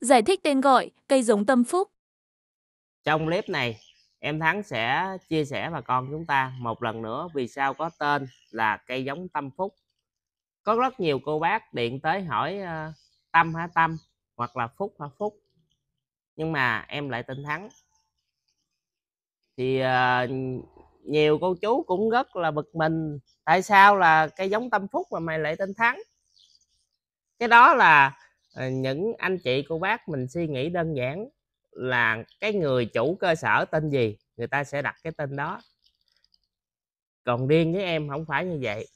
Giải thích tên gọi cây giống tâm phúc. Trong clip này, em Thắng sẽ chia sẻ bà con chúng ta một lần nữa vì sao có tên là cây giống tâm phúc. Có rất nhiều cô bác điện tới hỏi uh, tâm hả tâm hoặc là phúc hả phúc. Nhưng mà em lại tên Thắng. Thì uh, nhiều cô chú cũng rất là bực mình tại sao là cây giống tâm phúc mà mày lại tên Thắng. Cái đó là Ờ, những anh chị cô bác mình suy nghĩ đơn giản là cái người chủ cơ sở tên gì người ta sẽ đặt cái tên đó còn riêng với em không phải như vậy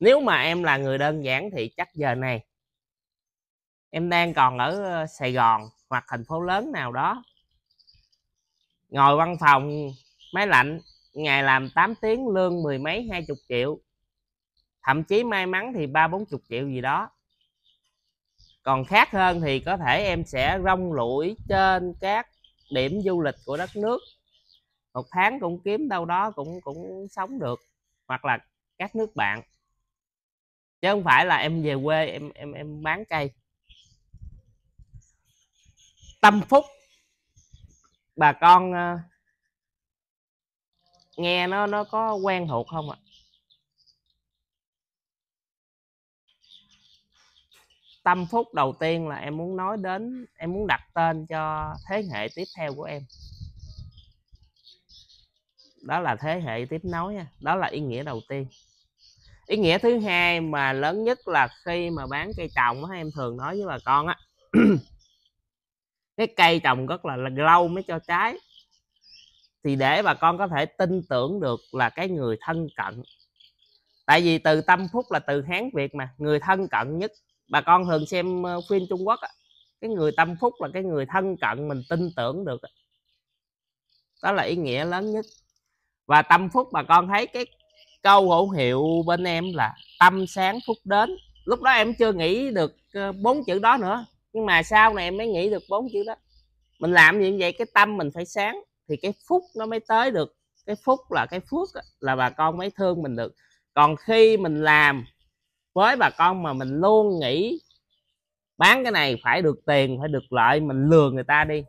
nếu mà em là người đơn giản thì chắc giờ này em đang còn ở ờ, sài gòn hoặc thành phố lớn nào đó ngồi văn phòng máy lạnh ngày làm 8 tiếng lương mười mấy hai chục triệu thậm chí may mắn thì ba bốn chục triệu gì đó còn khác hơn thì có thể em sẽ rong lũi trên các điểm du lịch của đất nước một tháng cũng kiếm đâu đó cũng cũng sống được hoặc là các nước bạn chứ không phải là em về quê em em em bán cây tâm phúc bà con ờ, nghe nó nó có quen thuộc không ạ à? tâm phúc đầu tiên là em muốn nói đến em muốn đặt tên cho thế hệ tiếp theo của em đó là thế hệ tiếp nối đó là ý nghĩa đầu tiên ý nghĩa thứ hai mà lớn nhất là khi mà bán cây trồng á em thường nói với bà con á cái cây trồng rất là, là lâu mới cho trái thì để bà con có thể tin tưởng được là cái người thân cận tại vì từ tâm phúc là từ hán việt mà người thân cận nhất bà con thường xem ờ, phim Trung Quốc cái người tâm phúc là cái người thân cận mình tin tưởng được đó là ý nghĩa lớn nhất và tâm phúc bà con thấy cái câu hữu hiệu bên em là tâm sáng phúc đến lúc đó em chưa nghĩ được ờ, bốn chữ đó nữa nhưng mà sau này em mới nghĩ được bốn chữ đó mình làm như vậy cái tâm mình phải sáng thì cái phúc nó mới tới được cái phúc là cái phước là bà con mới thương mình được còn khi mình làm với bà con mà mình luôn nghĩ bán cái này phải được tiền phải được lợi mình lừa người ta đi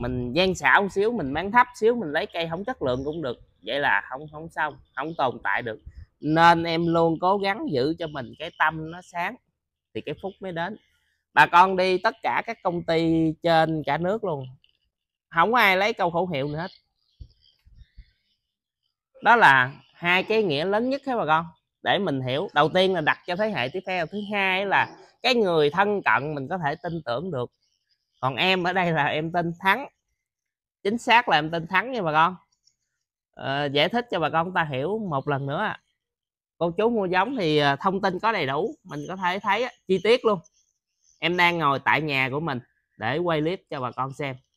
mình gian xảo một xíu mình bán thấp xíu mình lấy cây không chất lượng cũng được vậy là không không xong không tồn tại được nên em luôn cố gắng giữ cho mình cái tâm nó sáng thì cái phúc mới đến bà con đi tất cả các công ty trên cả nước luôn không ai lấy câu khẩu hiệu nữa hết đó là hai cái nghĩa lớn nhất hết bà con để mình hiểu đầu tiên là đặt cho thế hệ tiếp theo thứ hai là cái người thân cận mình có thể tin tưởng được còn em ở đây là em tin thắng chính xác là em tin thắng nha bà con à, giải thích cho bà con ta hiểu một lần nữa cô chú mua giống thì ờ, thông tin có đầy đủ mình có thể thấy chi tiết luôn em đang ngồi tại nhà của mình để quay clip cho bà con xem